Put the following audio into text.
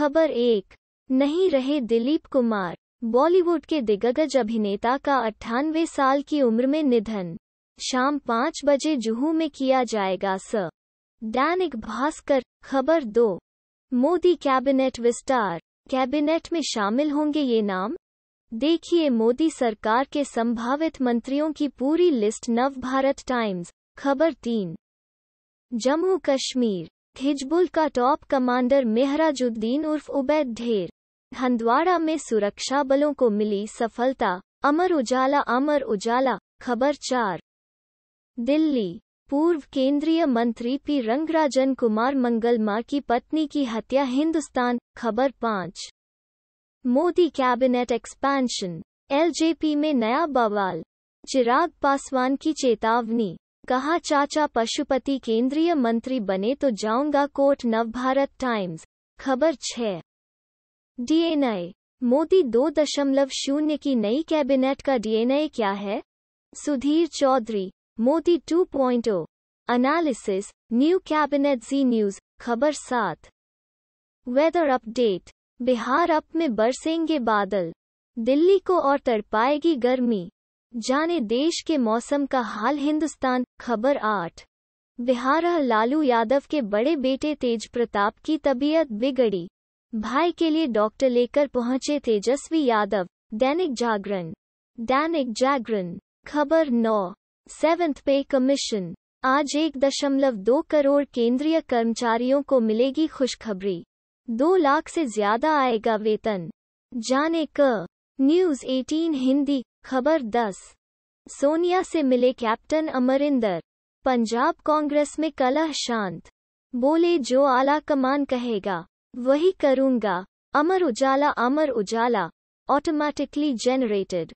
खबर एक नहीं रहे दिलीप कुमार बॉलीवुड के दिग्गज अभिनेता का अट्ठानवे साल की उम्र में निधन शाम पाँच बजे जुहू में किया जाएगा स दैनिक भास्कर खबर दो मोदी कैबिनेट विस्तार कैबिनेट में शामिल होंगे ये नाम देखिए मोदी सरकार के संभावित मंत्रियों की पूरी लिस्ट नव भारत टाइम्स खबर तीन जम्मू कश्मीर हिजबुल का टॉप कमांडर मेहराजुद्दीन उर्फ उबैद ढेर हंदवाड़ा में सुरक्षा बलों को मिली सफलता अमर उजाला अमर उजाला खबर चार दिल्ली पूर्व केंद्रीय मंत्री पी रंगराजन कुमार मंगलमा की पत्नी की हत्या हिंदुस्तान खबर पाँच मोदी कैबिनेट एक्सपेंशन एलजेपी में नया बवाल चिराग पासवान की चेतावनी कहा चाचा पशुपति केंद्रीय मंत्री बने तो जाऊंगा कोर्ट नवभारत टाइम्स खबर छः डीएनए मोदी दो दशमलव शून्य की नई कैबिनेट का डीएनए क्या है Sudhir Chaudhary Modi 2.0 analysis new cabinet Zee News खबर सात वेदर अपडेट बिहार अप में बरसेंगे बादल दिल्ली को और तड़पाएगी गर्मी जाने देश के मौसम का हाल हिंदुस्तान खबर आठ बिहार लालू यादव के बड़े बेटे तेज प्रताप की तबीयत बिगड़ी भाई के लिए डॉक्टर लेकर पहुंचे तेजस्वी यादव दैनिक जागरण दैनिक जागरण खबर नौ सेवेंथ पे कमीशन आज एक दशमलव दो करोड़ केंद्रीय कर्मचारियों को मिलेगी खुशखबरी दो लाख से ज्यादा आएगा वेतन जाने क न्यूज 18 हिंदी खबर 10 सोनिया से मिले कैप्टन अमरिंदर पंजाब कांग्रेस में कलह शांत बोले जो आला कमान कहेगा वही करूंगा अमर उजाला अमर उजाला ऑटोमेटिकली जनरेटेड